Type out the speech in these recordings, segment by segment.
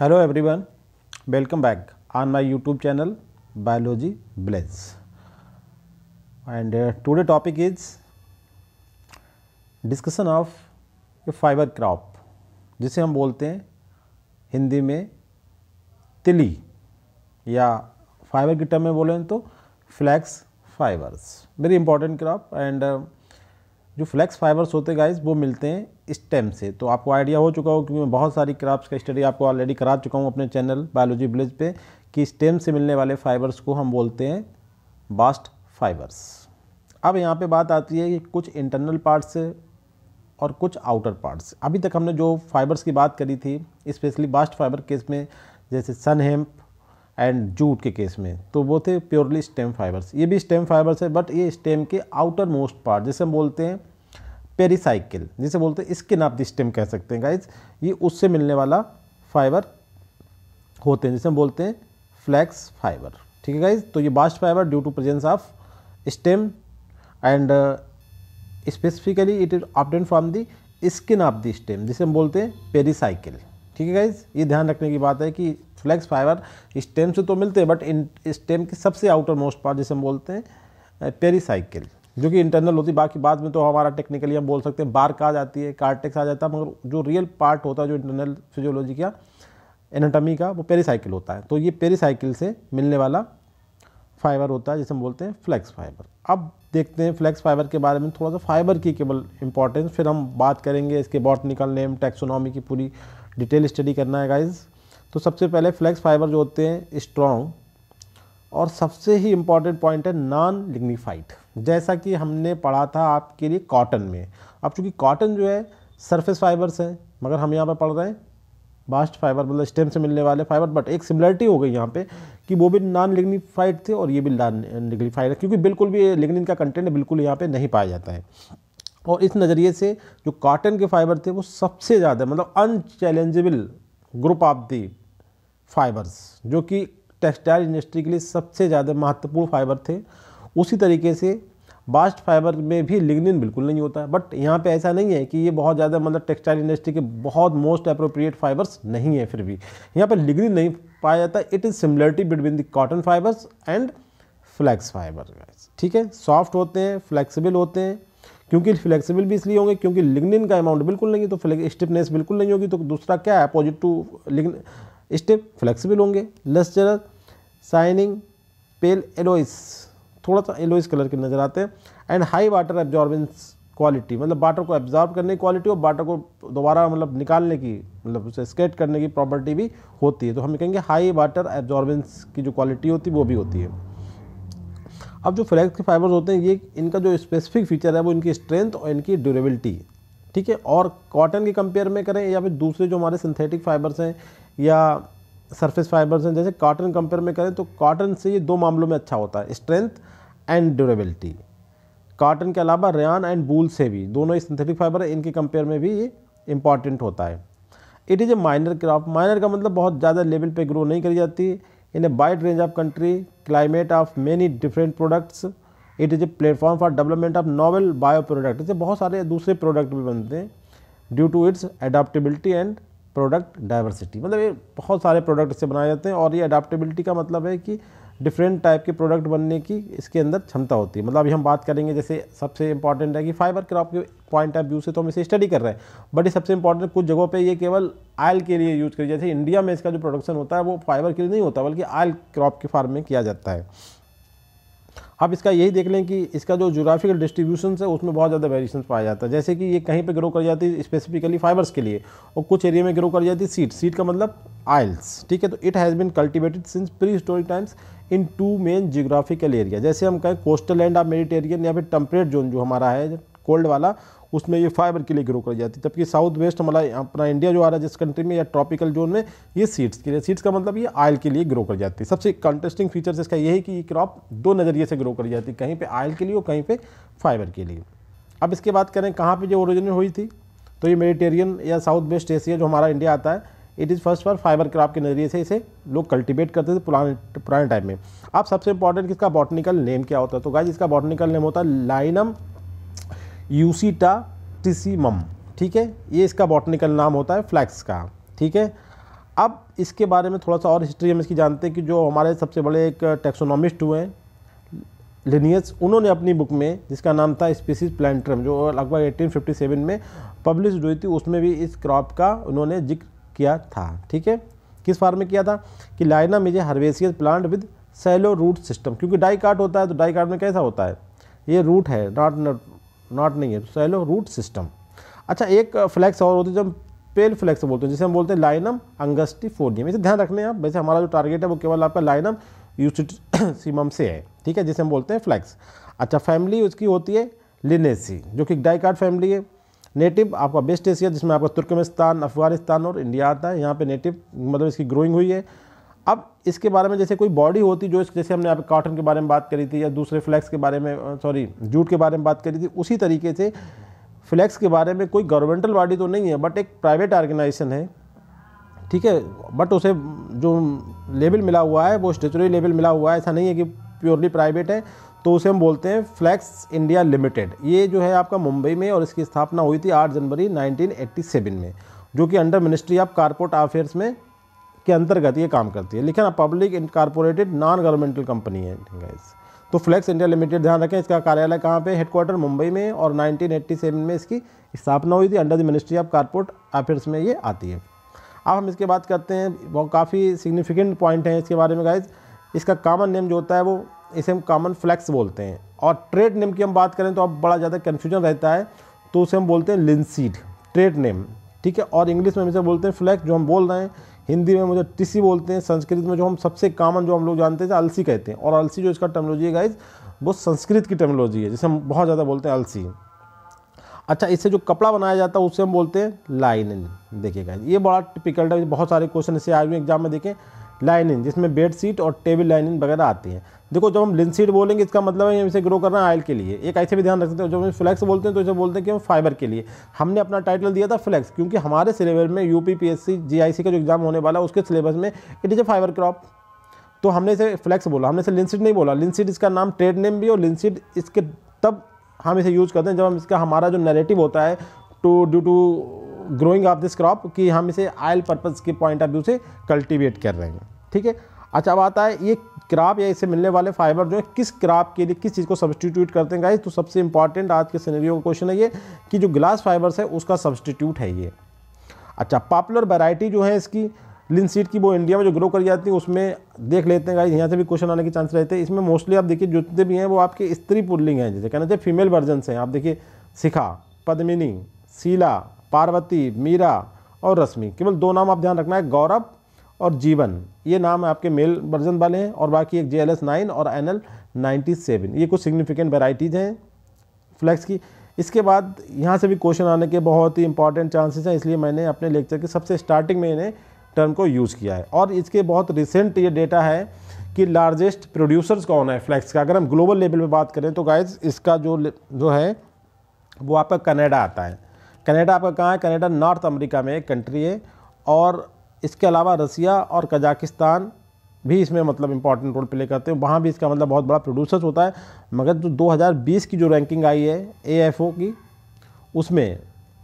Hello everyone welcome back on my YouTube channel biology bless and today topic is discussion of a fibre crop जिसे हम बोलते हैं हिंदी में तिली या फाइबर की टर्म में बोलें तो flax fibres very important crop and जो फ्लैक्स फाइबर्स होते हैं गाइज वो मिलते हैं स्टेम से तो आपको आइडिया हो चुका हो क्योंकि मैं बहुत सारी क्राफ्ट का स्टडी आपको ऑलरेडी करा चुका हूँ अपने चैनल बायोलॉजी विलेज पे कि स्टेम से मिलने वाले फाइबर्स को हम बोलते हैं बास्ट फाइबर्स अब यहाँ पे बात आती है कि कुछ इंटरनल पार्ट्स और कुछ आउटर पार्ट्स अभी तक हमने जो फाइबर्स की बात करी थी स्पेशली बास्ट फाइबर केस में जैसे सन हेम्प एंड जूट के केस में तो वो थे प्योरली स्टेम फाइबर्स ये भी स्टेम फाइबर्स है बट ये स्टेम के आउटर मोस्ट पार्ट जिसे हम बोलते हैं पेरिसाइकिल जिसे बोलते हैं स्किन ऑफ द स्टेम कह सकते हैं गाइज ये उससे मिलने वाला फाइबर होते हैं जिसे हम बोलते हैं फ्लैक्स फाइबर ठीक है गाइज तो ये bast fibre due to presence of stem and specifically it is obtained from the skin of the stem जिसे हम बोलते हैं पेरिसाइकिल ठीक है गाइज ये ध्यान रखने की बात है कि फ्लैक्स फाइबर स्टेम से तो मिलते हैं बट इन स्टेम के सबसे आउटर मोस्ट पार्ट जिसे हम बोलते हैं पेरीसाइकिल जो कि इंटरनल होती है बाकी बाद में तो हमारा टेक्निकली हम बोल सकते हैं बार्क आ जाती है कार्टेक्स आ जाता है मगर जो रियल पार्ट होता है जो इंटरनल फिजियोलॉजी का एनाटॉमी का वो पेरीसाइकिल होता है तो ये पेरीसाइकिल से मिलने वाला फाइबर होता है जिसे हम बोलते हैं फ्लैक्स फाइबर अब देखते हैं फ्लैक्स फाइबर के बारे में थोड़ा सा फाइबर की केवल इंपॉर्टेंस फिर हम बात करेंगे इसके बॉटनिकल नेम टेक्सोनॉमी की पूरी डिटेल स्टडी करना है गाइज़ तो सबसे पहले फ्लैक्स फाइबर जो होते हैं स्ट्रॉन्ग और सबसे ही इम्पॉर्टेंट पॉइंट है नॉन लिग्निफाइड जैसा कि हमने पढ़ा था आपके लिए कॉटन में अब चूँकि कॉटन जो है सरफेस फाइबर्स हैं मगर हम यहाँ पर पढ़ रहे हैं बास्ट फाइबर मतलब स्टेम से मिलने वाले फाइबर बट एक सिमिलरिटी हो गई यहाँ पे कि वो भी नॉन लिग्निफाइड थे और ये भी नॉन लिग्निफाइड है क्योंकि बिल्कुल भी लिग्निन का कंटेंट बिल्कुल यहाँ पे नहीं पाया जाता है और इस नज़रिए से जो कॉटन के फाइबर थे वो सबसे ज़्यादा मतलब unchallengeable group of the fibres जो कि टेक्सटाइल इंडस्ट्री के लिए सबसे ज़्यादा महत्वपूर्ण फाइबर थे उसी तरीके से बास्ट फाइबर में भी लिग्निन बिल्कुल नहीं होता बट यहाँ पे ऐसा नहीं है कि ये बहुत ज़्यादा मतलब टेक्सटाइल इंडस्ट्री के बहुत मोस्ट अप्रोप्रिएट फाइबर्स नहीं है फिर भी यहाँ पर लिग्निन नहीं पाया जाता it is similarity between the cotton fibres and flax fibre ठीक है सॉफ्ट होते हैं फ्लैक्सीबल होते हैं क्योंकि फ्लेक्सिबल भी इसलिए होंगे क्योंकि लिग्निन का अमाउंट बिल्कुल नहीं है तो स्टिफनेस बिल्कुल नहीं होगी तो दूसरा क्या है opposite to lignin step flexible होंगे लेस जरर साइनिंग पेल एलोइस थोड़ा सा एलोइस कलर के नज़र आते हैं and high water absorbance quality मतलब वाटर को एब्जॉर्ब करने की क्वालिटी और वाटर को दोबारा मतलब निकालने की मतलब उसे स्केट करने की प्रॉपर्टी भी होती है तो हम कहेंगे हाई वाटर एब्जॉर्बेंस की जो क्वालिटी होती है वो भी होती है अब जो फ्लैक्स के फाइबर्स होते हैं ये इनका जो स्पेसिफिक फीचर है वो इनकी स्ट्रेंथ और इनकी ड्यूरेबिलिटी ठीक है और कॉटन के कंपेयर में करें या फिर दूसरे जो हमारे सिंथेटिक फाइबर्स हैं या सरफेस फाइबर्स हैं जैसे कॉटन कंपेयर में करें तो कॉटन से ये दो मामलों में अच्छा होता है स्ट्रेंथ एंड ड्यूरेबिलिटी कॉटन के अलावा रेयान एंड बूल से भी दोनों सिंथेटिक फाइबर है इनके कंपेयर में भी ये इंपॉर्टेंट होता है it is a minor crop minor का मतलब बहुत ज़्यादा लेवल पे ग्रो नहीं करी जाती in a wide range of country climate of many different products it is a platform for development of novel bio product इसे बहुत सारे दूसरे प्रोडक्ट भी बनते हैं due to its adaptability and product diversity मतलब ये बहुत सारे प्रोडक्ट इससे बनाए जाते हैं और ये अडाप्टेबिलिटी का मतलब है कि डिफरेंट टाइप के प्रोडक्ट बनने की इसके अंदर क्षमता होती है मतलब अभी हम बात करेंगे जैसे सबसे इंपॉर्टेंट है कि फाइबर क्रॉप के पॉइंट ऑफ व्यू से तो हम इसे स्टडी कर रहे हैं बट ये सबसे इंपॉर्टेंट कुछ जगहों पे ये केवल आयल के लिए यूज़ करिए जैसे इंडिया में इसका जो प्रोडक्शन होता है वो फाइबर के लिए नहीं होता बल्कि आयल क्रॉप के फार्म में किया जाता है आप इसका यही देख लें कि इसका जो जोग्राफिकल डिस्ट्रीब्यूशन है उसमें बहुत ज़्यादा वेरिएशन पाया जाता है जैसे कि ये कहीं पे ग्रो कर जाती है स्पेसिफिकली फाइबर्स के लिए और कुछ एरिया में ग्रो कर जाती है सीड सीड का मतलब आयल्स ठीक है तो it has been cultivated since prehistoric times in two main geographical area जैसे हम कहें कोस्टल लैंड ऑफ मेडिटेरियन या फिर टम्परेट जोन जो हमारा है कोल्ड वाला उसमें ये फाइबर के लिए ग्रो कर जाती है जबकि साउथ वेस्ट हमारा अपना इंडिया जो आ रहा है जिस कंट्री में या ट्रॉपिकल जोन में ये सीड्स के लिए सीड्स का मतलब ये आयल के लिए ग्रो कर जाती है सबसे कंटेस्टिंग फीचर्स इसका यही है कि ये क्रॉप दो नज़रिए से ग्रो कर जाती है कहीं पर आयल के लिए और कहीं पर फाइबर के लिए अब इसके बात करें कहाँ पर जो ओरिजिन हुई थी तो ये मेडिटेरियन या साउथ वेस्ट एशिया जो हमारा इंडिया आता है it is first for fibre crop के नज़रिए से इसे लोग कल्टीवेट करते थे पुराने पुराने टाइम में अब सबसे इंपॉर्टेंट इसका बॉटनिकल नेम क्या होता है तो गाइज इसका बॉटनिकल नेम होता है लाइनम यूसीटा टिसीमम ठीक है ये इसका बॉटनिकल नाम होता है फ्लैक्स का ठीक है अब इसके बारे में थोड़ा सा और हिस्ट्री हम इसकी जानते हैं कि जो हमारे सबसे बड़े एक टेक्सोनॉमिस्ट हुए हैं लिनियस उन्होंने अपनी बुक में जिसका नाम था स्पीसीज प्लान्ट्रम जो लगभग 1857 में पब्लिश हुई थी उसमें भी इस क्रॉप का उन्होंने जिक्र किया था ठीक है किस फार्म में किया था कि लाइना मिजे herbaceous plant with shallow root system क्योंकि डाई होता है तो डाई में कैसा होता है ये रूट है नॉट नॉट नहीं है सहलो रूट सिस्टम अच्छा एक फ्लैक्स और होती है जब पेल फ्लैक्स बोलते हैं जिसे हम बोलते हैं लाइनम अंगस्टी अंगस्टिफोडियम इसे ध्यान रखने आप वैसे हमारा जो टारगेट है वो केवल आपका लाइनम सीमम से है ठीक है जिसे हम बोलते हैं फ्लैक्स अच्छा फैमिली उसकी होती है लिनेसी जो कि डाइकार्ड फैमिली है नेटिव आपका बेस्ट एशिया जिसमें आपका तुर्कमिस्तान अफगानिस्तान और इंडिया आता है यहाँ पे नेटिव मतलब इसकी ग्रोइंग हुई है अब इसके बारे में जैसे कोई बॉडी होती जो जैसे हमने आप कॉटन के बारे में बात करी थी या दूसरे फ्लैक्स के बारे में सॉरी जूट के बारे में बात करी थी उसी तरीके से फ्लैक्स के बारे में कोई गवर्नमेंटल बॉडी तो नहीं है बट एक प्राइवेट ऑर्गेनाइजेशन है ठीक है बट उसे जो लेबल मिला हुआ है वो स्टेचुरी लेबल मिला हुआ है ऐसा नहीं है कि प्योरली प्राइवेट है तो उसे हम बोलते हैं फ्लैक्स इंडिया लिमिटेड ये जो है आपका मुंबई में और इसकी स्थापना हुई थी 8 जनवरी 1987 में जो कि under ministry of corporate affairs में के अंतर्गत ये काम करती है लिखा public incorporated non governmental company है तो फ्लैक्स इंडिया लिमिटेड ध्यान रखें इसका कार्यालय कहाँ पे हेडक्वार्टर मुंबई में और 1987 में इसकी स्थापना हुई थी under the ministry of corporate affairs में ये आती है अब हम इसके बात करते हैं बहुत काफ़ी सिग्निफिकेंट पॉइंट हैं इसके बारे में गाइज इसका कॉमन नेम जो होता है वो इसे हम कॉमन फ्लैक्स बोलते हैं और ट्रेड नेम की हम बात करें तो अब बड़ा ज़्यादा कन्फ्यूजन रहता है तो उसे हम बोलते हैं लिंसीड ट्रेड नेम ठीक है और इंग्लिश में हम इसे बोलते हैं फ्लैक्स जो हम बोल रहे हैं हिंदी में मुझे टिसी बोलते हैं संस्कृत में जो हम सबसे कॉमन जो हम लोग जानते हैं अलसी कहते हैं और अलसी जो इसका टर्मोलॉजी है गाइज वो संस्कृत की टर्मोलॉजी है जिसे हम बहुत ज़्यादा बोलते हैं अलसी अच्छा इससे जो कपड़ा बनाया जाता है उससे हम बोलते हैं लाइनिन देखिए गाइज ये बड़ा टिपिकल है बहुत सारे क्वेश्चन इसे आए हुए एग्जाम में देखें लाइनिंग जिसमें बेड शीट और टेबल लाइनिंग वगैरह आती है देखो जब हम लिनसीड बोलेंगे इसका मतलब है हम इसे ग्रो कर रहे हैं आयल के लिए एक ऐसे भी ध्यान रख सकते हैं जब हम फ्लैक्स बोलते हैं तो इसे बोलते हैं कि हम फाइबर के लिए हमने अपना टाइटल दिया था फ्लैक्स क्योंकि हमारे सिलेबस में यू पी जीआईसी का जो एग्ज़ाम होने वाला है उसके सिलेबस में it is a fibre crop तो हमने इसे फ्लैक्स बोला हमने इसे लिनसीड नहीं बोला लिनसीड इसका नाम ट्रेड नेम भी और लिनसीड इसके तब हम इसे यूज़ करते हैं जब हम इसका हमारा जो नेगेटिव होता है to due to growing of this crop कि हम इसे आयल पर्पज़ के पॉइंट ऑफ व्यू से कल्टिवेट कर रहे हैं ठीक है अच्छा अब आता है ये क्रॉप या इससे मिलने वाले फाइबर जो है किस क्रॉप के लिए किस चीज़ को सब्सटीट्यूट करते हैं गाइस तो सबसे इंपॉर्टेंट आज के सिनेरियो का क्वेश्चन है ये कि जो ग्लास फाइबर्स है उसका सब्सटीट्यूट है ये अच्छा पॉपुलर वैरायटी जो है इसकी लिन की वो इंडिया में जो ग्रो करी जाती है उसमें देख लेते हैं गाइस यहाँ से भी क्वेश्चन आने के चांस रहते हैं इसमें मोस्टली आप देखिए जितने भी हैं वो आपके स्त्री पुल्लिंग हैं जैसे कहना चाहिए फीमेल वर्जन हैं आप देखिए शिखा पद्मिनी शीला पार्वती मीरा और रश्मि केवल दो नाम आप ध्यान रखना है गौरव और जीवन ये नाम आपके मेल वर्जन वाले हैं और बाकी एक जे एल एस नाइन और एन एल नाइन्टी सेवन ये कुछ सिग्निफिकेंट वेराइटीज़ हैं फ्लैक्स की इसके बाद यहाँ से भी क्वेश्चन आने के बहुत ही इंपॉर्टेंट चांसेस हैं इसलिए मैंने अपने लेक्चर के सबसे स्टार्टिंग में इन्हें टर्म को यूज़ किया है और इसके बहुत रिसेंट ये डेटा है कि लार्जेस्ट प्रोड्यूसर्स कौन है फ्लैक्स का अगर हम ग्लोबल लेवल पर बात करें तो गाइज इसका जो जो है वो आपका कनाडा आता है कनाडा आपका कहाँ है कनाडा नॉर्थ अमेरिका में एक कंट्री है और इसके अलावा रसिया और कजाकिस्तान भी इसमें मतलब इंपॉर्टेंट रोल प्ले करते हैं वहाँ भी इसका मतलब बहुत बड़ा प्रोड्यूसर्स होता है मगर जो 2020 की जो रैंकिंग आई है ए की उसमें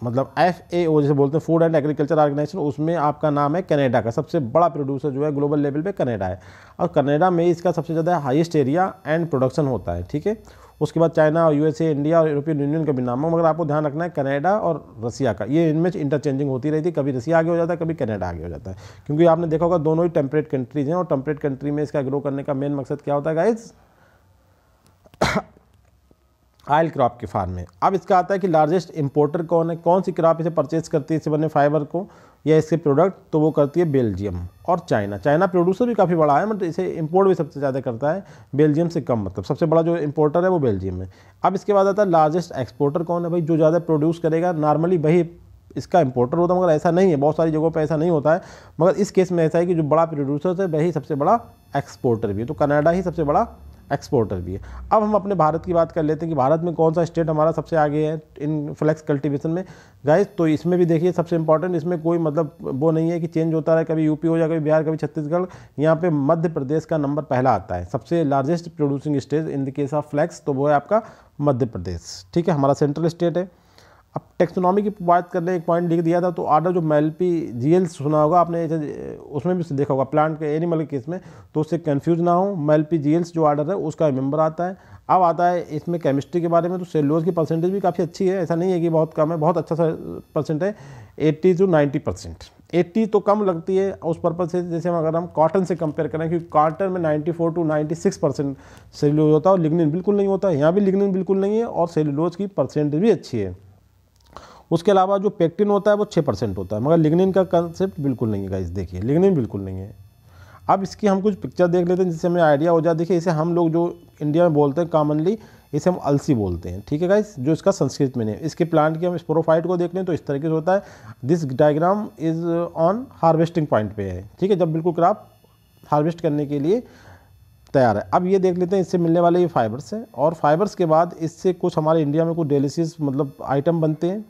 मतलब एफ ए ओ जैसे बोलते हैं फूड एंड एग्रीकल्चर ऑर्गेनाइजेशन उसमें आपका नाम है कनाडा का सबसे बड़ा प्रोड्यूसर जो है ग्लोबल लेवल पे कनाडा है और कनाडा में इसका सबसे ज़्यादा हाईएस्ट एरिया एंड प्रोडक्शन होता है ठीक है उसके बाद चाइना और यूएसए इंडिया और यूरोपियन यूनियन का भी नाम मगर आपको ध्यान रखना है कनाडा और रसिया का ये इनमें इंटरचेंजिंग होती रहती है कभी रसिया आगे हो जाता है कभी कनाडा आगे हो जाता है क्योंकि आपने देखा होगा दोनों ही टेम्परेट कंट्रीज हैं और टेम्परेट कंट्री में इसका ग्रो करने का मेन मकसद क्या होता है गाइज आयल क्रॉप के फार्म में अब इसका आता है कि लार्जेस्ट इंपोर्टर कौन है कौन सी क्रॉप इसे परचेज करती है इसे बने फाइबर को या इसके प्रोडक्ट तो वो करती है बेल्जियम और चाइना चाइना प्रोड्यूसर भी काफ़ी बड़ा है मतलब इसे इंपोर्ट भी सबसे ज़्यादा करता है बेल्जियम से कम मतलब सबसे बड़ा जो इंपोर्टर है वो बेल्जियम है अब इसके बाद आता है लार्जेस्ट एक्सपोर्टर कौन है भाई जो ज़्यादा प्रोड्यूस करेगा नॉर्मली वही इसका इंपोर्टर होता है मगर ऐसा नहीं है बहुत सारी जगहों पर ऐसा नहीं होता है मगर इस केस में ऐसा है कि जो बड़ा प्रोड्यूसर है वही सबसे बड़ा एक्सपोर्टर भी है तो कनाडा ही सबसे बड़ा एक्सपोर्टर भी है अब हम अपने भारत की बात कर लेते हैं कि भारत में कौन सा स्टेट हमारा सबसे आगे है इन फ्लैक्स कल्टीवेशन में गाइस तो इसमें भी देखिए सबसे इंपॉर्टेंट इसमें कोई मतलब वो नहीं है कि चेंज होता रहा कभी यूपी हो जाए कभी बिहार कभी छत्तीसगढ़ यहाँ पे मध्य प्रदेश का नंबर पहला आता है सबसे largest producing state in the case of flax तो वो है आपका मध्य प्रदेश ठीक है हमारा सेंट्रल स्टेट है अब टेक्सोनॉमी की बात कर लें एक पॉइंट लिख दिया था तो आर्डर जो मेलपी जीएल सुना होगा आपने उसमें भी देखा होगा प्लांट के एनिमल के केस में तो उससे कन्फ्यूज ना हो मेलपी एल्स जो आर्डर है उसका मेम्बर आता है अब आता है इसमें केमिस्ट्री के बारे में तो सेलोज की परसेंटेज भी काफ़ी अच्छी है ऐसा नहीं है कि बहुत कम है बहुत अच्छा सा परसेंट है eighty two ninety percent eighty तो कम लगती है उस पर्पज से जैसे हम अगर हम कॉटन से कंपेयर करें क्योंकि कॉटन में ninety four to ninety six percent cellulose होता है और लिग्निन बिल्कुल नहीं होता है यहाँ भी लिग्निन बिल्कुल नहीं है और सेलोज़ की परसेंटेज भी अच्छी है उसके अलावा जो पेक्टिन होता है वो छः परसेंट होता है मगर लिग्निन का कंसेप्ट बिल्कुल नहीं है गाइस देखिए लिग्निन बिल्कुल नहीं है अब इसकी हम कुछ पिक्चर देख लेते हैं जिससे हमें आइडिया हो जाए देखिए इसे हम लोग जो इंडिया में बोलते हैं कॉमनली इसे हम अलसी बोलते हैं ठीक है गाइस जो इसका संस्कृत में नहीं इसके प्लांट की हम स्पोरोफाइट को देख लें तो इस तरीके से होता है this diagram is on harvesting point पे है ठीक है जब बिल्कुल क्राप हार्वेस्ट करने के लिए तैयार है अब ये देख लेते हैं इससे मिलने वाले ये फाइबर्स हैं और फाइबर्स के बाद इससे कुछ हमारे इंडिया में कुछ डेलिसिस मतलब आइटम बनते हैं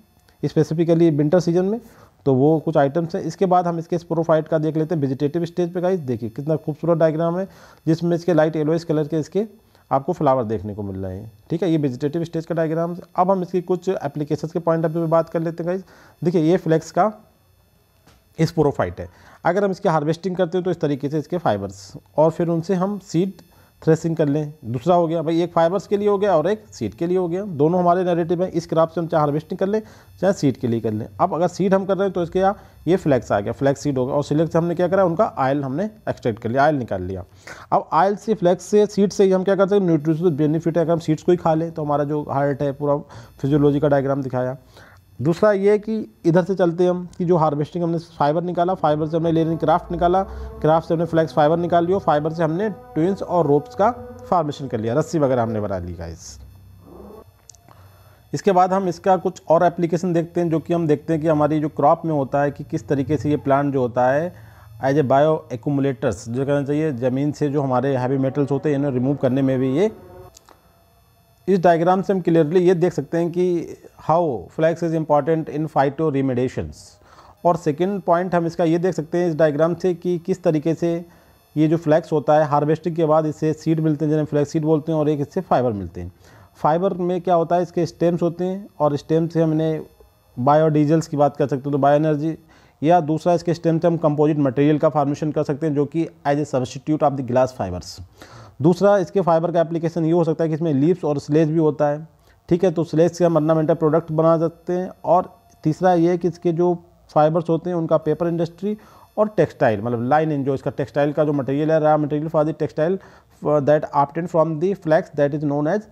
स्पेसिफिकली विंटर सीजन में तो वो कुछ आइटम्स हैं इसके बाद हम इसके स्पोरोफाइट का देख लेते हैं वेजिटेटिव स्टेज पे गाइस देखिए कितना खूबसूरत डायग्राम है जिसमें इसके लाइट येलोइस कलर के इसके आपको फ्लावर देखने को मिल रहे हैं ठीक है ये वेजिटेटिव स्टेज का डायग्राम अब हम इसकी कुछ एप्लीकेशन के पॉइंट ऑफ व्यू में बात कर लेते हैं गाइज देखिए ये फ्लेक्स का स्पोरोफाइट है अगर हम इसकी हार्वेस्टिंग करते हैं तो इस तरीके से इसके फाइबर्स और फिर उनसे हम सीड थ्रेसिंग कर लें दूसरा हो गया भाई एक फाइबर्स के लिए हो गया और एक सीड के लिए हो गया दोनों हमारे नेरेटिव हैं इस क्रॉप से हम चाहे हार्वेस्टिंग कर लें चाहे सीड के लिए कर लें अब अगर सीड हम कर रहे हैं तो इसके यहाँ ये फ्लैक्स आ गया फ्लैक्स सीड हो गया और सिलेक्स से हमने क्या करा उनका आयल हमने एक्सट्रैक्ट कर लिया आयल निकाल लिया अब आयल से फ्लैक्स से सीड से ही हम क्या करते हैं न्यूट्रिशन बेनिफिट है अगर हम सीड्स को ही खा लें तो हमारा जो हार्ट है पूरा फिजियोलॉजी का डायग्राम दिखाया दूसरा ये कि इधर से चलते हम कि जो हार्वेस्टिंग हमने फाइबर निकाला फाइबर से हमने लेरिन क्राफ्ट निकाला क्राफ्ट से हमने फ्लैक्स फाइबर निकाल लिया फाइबर से हमने ट्विंस और रोप्स का फार्मेशन कर लिया रस्सी वगैरह हमने बना ली गाइस इसके बाद हम इसका कुछ और एप्लीकेशन देखते हैं जो कि हम देखते हैं कि हमारी जो क्रॉप में होता है कि किस तरीके से ये प्लांट जो होता है एज ए बायो एकोमुलेटर्स जो कहना चाहिए ज़मीन से जो हमारे हैवी मेटल्स होते हैं इन्हें रिमूव करने में भी ये इस डायग्राम से हम क्लियरली ये देख सकते हैं कि how flax is important in phytoremediations और सेकेंड पॉइंट हम इसका ये देख सकते हैं इस डायग्राम से कि किस तरीके से ये जो फ्लैक्स होता है हार्वेस्टिंग के बाद इससे सीड मिलते हैं जिन्हें फ्लैक्स सीड बोलते हैं और एक इससे फाइबर मिलते हैं फाइबर में क्या होता है इसके स्टेम्स होते हैं और स्टेम से हमने बायोडीजल्स की बात कर सकते हैं तो बायो एनर्जी या दूसरा इसके स्टेम से हम कंपोजिट मटेरियल का फार्मेशन कर सकते हैं जो कि as a substitute of the glass fibres दूसरा इसके फाइबर का एप्लीकेशन ये हो सकता है कि इसमें लीव्स और स्लेज भी होता है ठीक है तो स्लेज से हम अर्नामेंटल प्रोडक्ट बना सकते हैं और तीसरा ये कि इसके जो फाइबर्स होते हैं उनका पेपर इंडस्ट्री और टेक्सटाइल मतलब लाइन इन जो इसका टेक्सटाइल का जो मटेरियल है raw material for the textile that obtained from the flax that is known as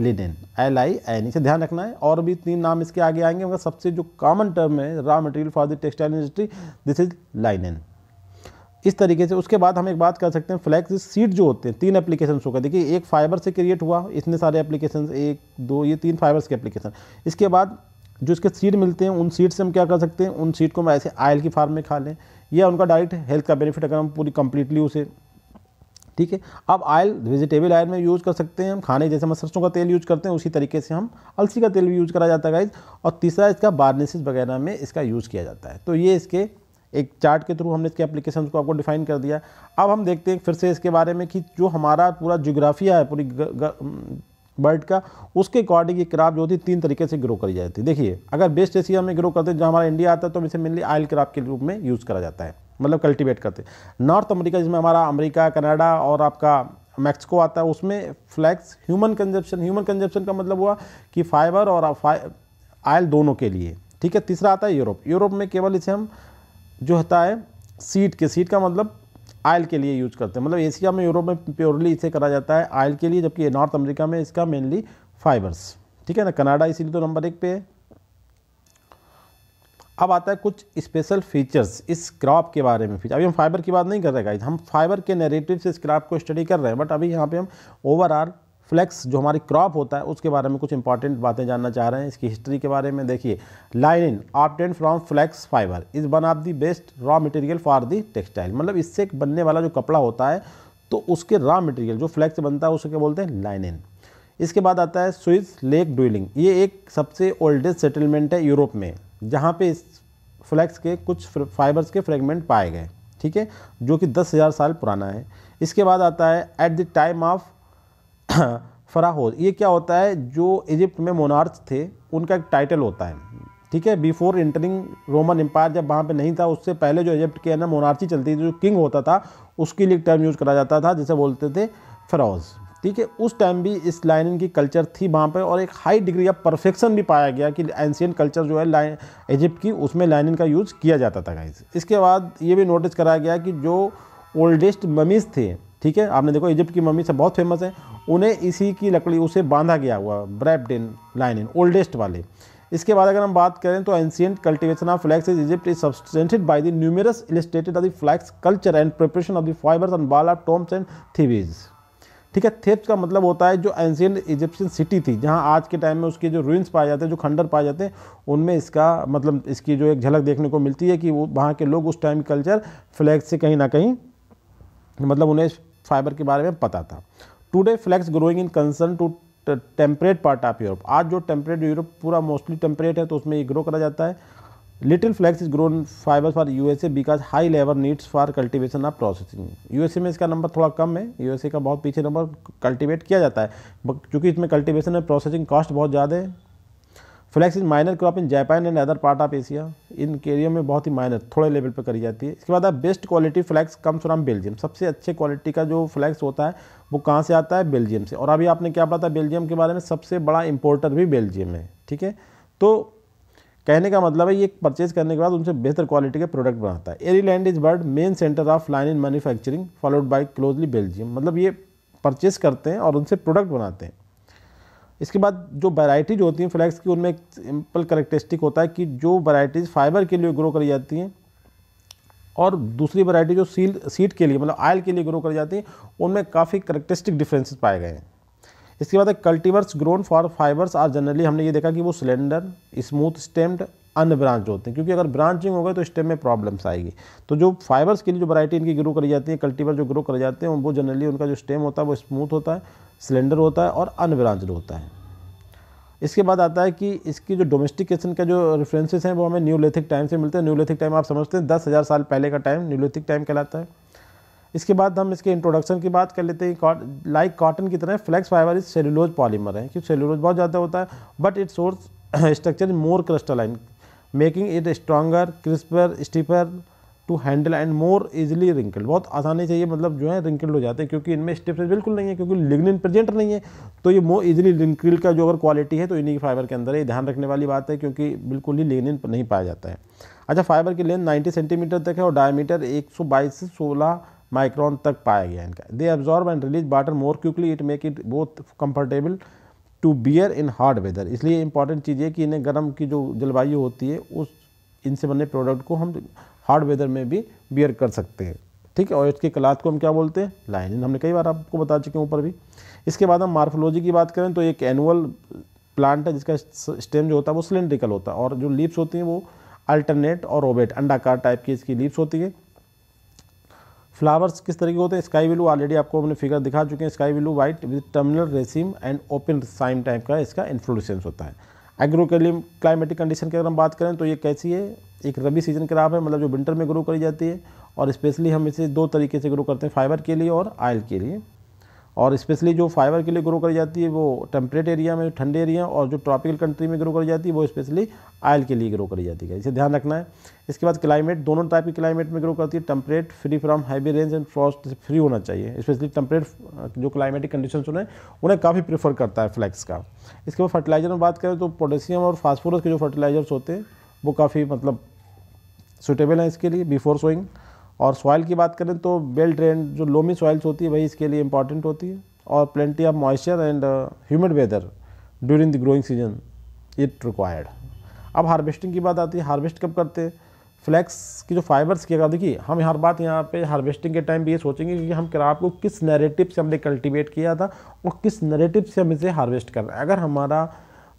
linen L I N इसे ध्यान रखना है और भी तीन नाम इसके आगे आएंगे मगर सबसे जो कॉमन टर्म है raw material for the textile industry this is linen इस तरीके से उसके बाद हम एक बात कर सकते हैं फ्लैक्स सीट जो होते हैं तीन एप्लीकेशन होकर देखिए एक फाइबर से क्रिएट हुआ इतने सारे एप्लीकेशन एक दो ये तीन फाइबर्स के एप्लीकेशन इसके बाद जो इसके सीड मिलते हैं उन सीड से हम क्या कर सकते हैं उन सीड को हम ऐसे आयल की फार्म में खा लें या उनका डायरेक्ट हेल्थ का बेनिफिट अगर हम पूरी कम्प्लीटली उसे ठीक है अब आयल वेजिटेबल आयल में यूज़ कर सकते हैं हम खाने जैसे हम सरसों का तेल यूज़ करते हैं उसी तरीके से हम अलसी का तेल भी यूज़ करा जाता है गाइज और तीसरा इसका बार्निशेज वगैरह में इसका यूज़ किया जाता है तो ये इसके एक चार्ट के थ्रू हमने इसके एप्लीकेशन को आपको डिफाइन कर दिया अब हम देखते हैं फिर से इसके बारे में कि जो हमारा पूरा जोग्राफिया है पूरी बर्ड का उसके अकॉर्डिंग ये क्राप जो होती तीन तरीके से ग्रो करी जाती है देखिए अगर बेस्ट एशिया में ग्रो करते हैं जहाँ हमारा इंडिया आता है तो इसे मेनली आयल क्राप के रूप में यूज़ करा जाता है मतलब कल्टीवेट करते हैं नॉर्थ अमेरिका जिसमें हमारा अमेरिका कनाडा और आपका मैक्सिको आता है उसमें flax human consumption human consumption का मतलब हुआ कि फाइबर और आयल दोनों के लिए ठीक है तीसरा आता है यूरोप यूरोप में केवल इसे हम जो होता है सीट के सीट का मतलब आयल के लिए यूज करते हैं मतलब एशिया में यूरोप में प्योरली इसे करा जाता है आयल के लिए जबकि नॉर्थ अमेरिका में इसका मेनली फाइबर्स ठीक है ना कनाडा इसीलिए तो नंबर एक पे है अब आता है कुछ स्पेशल फीचर्स इस क्रॉप के बारे में फीचर अभी हम फाइबर की बात नहीं कर रहे हम फाइबर के नेरेटिव से इस क्रॉप को स्टडी कर रहे हैं बट अभी यहाँ पे हम ओवरऑल फ्लैक्स जो हमारी क्रॉप होता है उसके बारे में कुछ इंपॉर्टेंट बातें जानना चाह रहे हैं इसकी हिस्ट्री के बारे में देखिए linen obtained from flax fibre is one of the best raw material for the textile मतलब इससे बनने वाला जो कपड़ा होता है तो उसके रॉ मटेरियल जो फ्लैक्स बनता है उसे क्या बोलते हैं लाइन इन इसके बाद आता है स्विस लेक डुइलिंग ये एक सबसे ओल्डेस्ट सेटलमेंट है यूरोप में जहाँ पे इस फ्लैक्स के कुछ फाइबर्स के फ्रेगमेंट पाए गए ठीक है जो कि दस हज़ार साल पुराना है इसके बाद आता है at the time of pharaohs ये क्या होता है जो इजिप्ट में मोनार्च थे उनका एक टाइटल होता है ठीक है बिफोर इंटरिंग रोमन एम्पायर जब वहाँ पे नहीं था उससे पहले जो इजिप्ट के अंदर मोनार्ची चलती थी जो किंग होता था उसके लिए टर्म यूज़ करा जाता था जिसे बोलते थे फरोज़ ठीक है उस टाइम भी इस लाइन की कल्चर थी वहाँ पे और एक हाई डिग्री ऑफ परफेक्शन भी पाया गया कि एंशियन कल्चर जो है लाइन इजिप्ट की उसमें लाइनिन का यूज़ किया जाता था गाइज इसके बाद ये भी नोटिस कराया गया कि जो ओल्डेस्ट ममीज़ थे ठीक है आपने देखो इजिप्ट की मम्मी से बहुत फेमस है उन्हें इसी की लकड़ी उसे बांधा गया हुआ ब्रैपडिन लाइन इन ओल्डेस्ट वाले इसके बाद अगर हम बात करें तो ancient cultivation of flax is Egypt is substantiated by the numerous illustrated of the flax culture and preparation of the fibres and wall of tombs and Thebes ठीक है थेप्स का मतलब होता है जो एंशियंट इजिप्शियन सिटी थी जहाँ आज के टाइम में उसके जो रूइंस पाए जाते हैं जो खंडर पाए जाते हैं उनमें इसका मतलब इसकी जो एक झलक देखने को मिलती है कि वो वहाँ के लोग उस टाइम कल्चर फ्लैग से कहीं ना कहीं मतलब उन्हें फाइबर के बारे में पता था today flax growing in concern to temperate part of Europe आज जो टेम्परेट यूरोप पूरा मोस्टली टेम्परेट है तो उसमें ये ग्रो करा जाता है little flax is grown fibre for U S A because high level needs for cultivation of processing U S A में इसका नंबर थोड़ा कम है यू एस ए का बहुत पीछे नंबर कल्टिवेट किया जाता है क्योंकि इसमें कल्टिवेशन में प्रोसेसिंग कॉस्ट बहुत ज़्यादा है flax is minor crop in Japan and other part of Asia in Korea में बहुत ही माइनर थोड़े लेवल पर करी जाती है इसके बाद best quality flax comes from Belgium सबसे अच्छे क्वालिटी का जो फ्लैक्स होता है वो कहाँ से आता है बेल्जियम से और अभी आपने क्या पता बेल्जियम के बारे में सबसे बड़ा इंपोर्टर भी बेल्जियम है ठीक है तो कहने का मतलब है ये परचेज करने के बाद उनसे बेहतर क्वालिटी के प्रोडक्ट बनाता है Ireland is third main centre of linen manufacturing followed by closely Belgium मतलब ये परचेज करते हैं और उनसे प्रोडक्ट बनाते हैं इसके बाद जो जो होती हैं फ्लैक्स की उनमें एक सिंपल करेक्टरिस्टिक होता है कि जो वैरायटीज़ फाइबर के लिए ग्रो करी जाती हैं और दूसरी वैरायटी जो सील सीट के लिए मतलब आयल के लिए ग्रो करी जाती है उनमें काफ़ी करेक्टरिस्टिक डिफरेंसेस पाए गए हैं इसके बाद cultivars grown for fibres are generally हमने ये देखा कि वो सिलेंडर स्मूथ स्टेम्ड अनब्रांच होते हैं क्योंकि अगर ब्रांचिंग हो गए तो स्टेम में प्रॉब्लम्स आएगी तो जो फाइबर्स के लिए जो वैरायटी इनकी ग्रो करी जाती है कल्टीवर जो ग्रो करे जाते हैं वो जनरली उनका जो स्टेम होता है वो स्मूथ होता है सिलेंडर होता है और अनब्रांचड होता है इसके बाद आता है कि इसकी जो डोमेस्टिकेशन का जो रेफरेंसेस हैं वो हमें न्यूलिथिक टाइम से मिलते हैं न्यूलिथिक टाइम आप समझते हैं दस हज़ार साल पहले का टाइम न्यूलिथिक टाइम कहलाता है इसके बाद हम इसके इंट्रोडक्शन की बात कर लेते हैं लाइक कॉटन की तरह flax fibre is cellulose polymer है क्योंकि सेलुलोज बहुत ज़्यादा होता है but it source structure more crystalline making it stronger crisper stiffer to handle and more easily wrinkled बहुत आसानी से ये मतलब जो है रिंकल्ड हो जाते हैं क्योंकि इनमें स्टिफ बिल्कुल नहीं है क्योंकि लिग्निन प्रेजेंट नहीं है तो ये मोर इजिली रिंकल का जो अगर क्वालिटी है तो इन्हीं की फाइबर के अंदर ये ध्यान रखने वाली बात है क्योंकि बिल्कुल ही लिग्निन नहीं पाया जाता है अच्छा फाइबर की लेंथ 90 सेंटीमीटर तक है और डायमीटर 122 से 16 माइक्रॉन तक पाया गया इनका they absorb and release water more quickly it make it both comfortable to wear in hard weather इसलिए इंपॉर्टेंट चीज़ है कि इन्हें गर्म की जो जलवायु होती है उस इनसे बने प्रोडक्ट को हम हार्ड वेदर में भी बियर कर सकते हैं ठीक है और इसके क्लास को हम क्या बोलते हैं लाइनिन हमने कई बार आपको बता चुके हैं ऊपर भी इसके बाद हम मार्फोलॉजी की बात करें तो एक एनुअल प्लांट है जिसका स्टेम जो होता है वो सिलेंड्रिकल होता है और जो लीप्स होती हैं वो अल्टरनेट और ओबेट अंडाकार टाइप की इसकी लीप्स होती है फ्लावर्स किस तरीके होते हैं स्काई ब्लू ऑलरेडी आपको हमने फिगर दिखा चुके हैं sky blue white with terminal raceme and open cyme type का इसका इन्फ्लुएंस होता है एग्रो क्लाइमेटिक कंडीशन की अगर हम बात करें तो ये कैसी है एक रबी सीजन क्रॉप है मतलब जो विंटर में ग्रो करी जाती है और स्पेशली हम इसे दो तरीके से ग्रो करते हैं फाइबर के लिए और आयल के लिए और स्पेशली जो फाइबर के लिए ग्रो करी जाती है वो टेम्परेट एरिया में ठंडे एरिया और जो ट्रॉपिकल कंट्री में ग्रो करी जाती है वो स्पेशली आयल के लिए ग्रो करी जाती है इसे ध्यान रखना है इसके बाद क्लाइमेट दोनों टाइप की क्लाइमेट में ग्रो करती है temperate free from heavy rain and frost free होना चाहिए स्पेशली टेम्परेट जो क्लाइमेटिक कंडीशन उन्हें उन्हें काफ़ी प्रीफर करता है फ्लैक्स का इसके बाद फर्टिलाइजर में बात करें तो पोटेशियम और फास्फोरस के जो फर्टिलाइजर्स होते हैं वो काफ़ी मतलब सुटेबल हैं इसके लिए बिफोर सोइंग और सॉइल की बात करें तो वेल ड्रेन जो लोमी सॉइल्स होती है वही इसके लिए इंपॉर्टेंट होती है और plenty of moisture and humid weather during the growing season it required अब हार्वेस्टिंग की बात आती है हार्वेस्ट कब करते हैं फ्लैक्स की जो फाइबर्स की अगर देखिए हम हर बात यहाँ पे हार्वेस्टिंग के टाइम भी ये सोचेंगे कि हम क्राप को किस नैरेटिव से हमने कल्टीवेट किया था और किस नैरेटिव से हम इसे हार्वेस्ट रहे हैं अगर हमारा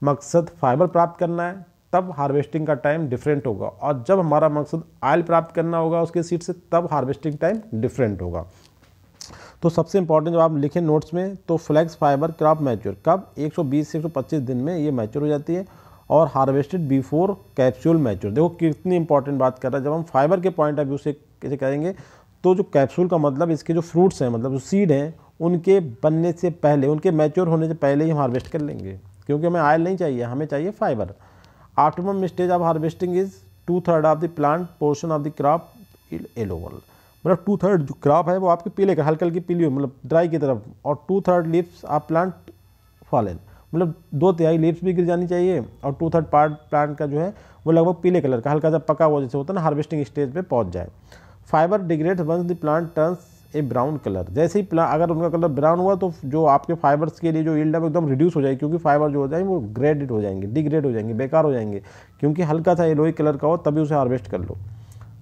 मकसद फाइबर प्राप्त करना है तब हार्वेस्टिंग का टाइम डिफरेंट होगा और जब हमारा मकसद आयल प्राप्त करना होगा उसके सीड से तब हार्वेस्टिंग टाइम डिफरेंट होगा तो सबसे इंपॉर्टेंट जब आप लिखें नोट्स में तो फ्लैक्स फाइबर क्रॉप मैच्योर कब 120 से 125 दिन में ये मैच्योर हो जाती है और हार्वेस्टेड बिफोर कैप्सूल मैच्योर देखो कितनी इंपॉर्टेंट बात कर रहा है जब हम फाइबर के पॉइंट ऑफ व्यू से कैसे करेंगे तो जो कैप्सूल का मतलब इसके जो फ्रूट्स हैं मतलब जो सीड हैं उनके बनने से पहले उनके मैच्योर होने से पहले ही हम हार्वेस्ट कर लेंगे क्योंकि हमें आयल नहीं चाहिए हमें चाहिए fibre optimum stage of harvesting is two third of the plant portion of the crop yellow वर्ल मतलब टू थर्ड जो क्रॉप है वो आपके पीले का हल्की हल्की पीली मतलब ड्राई की तरफ और टू थर्ड लीव्स आप प्लांट फॉलन मतलब दो तिहाई लीव्स भी गिर जानी चाहिए और टू थर्ड पार्ट प्लांट का जो है वो लगभग पीले कलर का हल्का सा पका हुआ जैसे होता है ना हार्वेस्टिंग स्टेज पे पहुंच जाए fibre degrade once the plant turns a brown colour जैसे ही अगर उनका कलर ब्राउन हुआ तो जो आपके फाइबर्स के लिए जो ईल्ड है वो एकदम रिड्यूस हो जाएगी क्योंकि फाइबर जो हो जाएंगे वो ग्रेडेड हो जाएंगे डिग्रेड हो जाएंगे बेकार हो जाएंगे क्योंकि हल्का सा येलोई कलर का हो तभी उसे हार्वेस्ट कर लो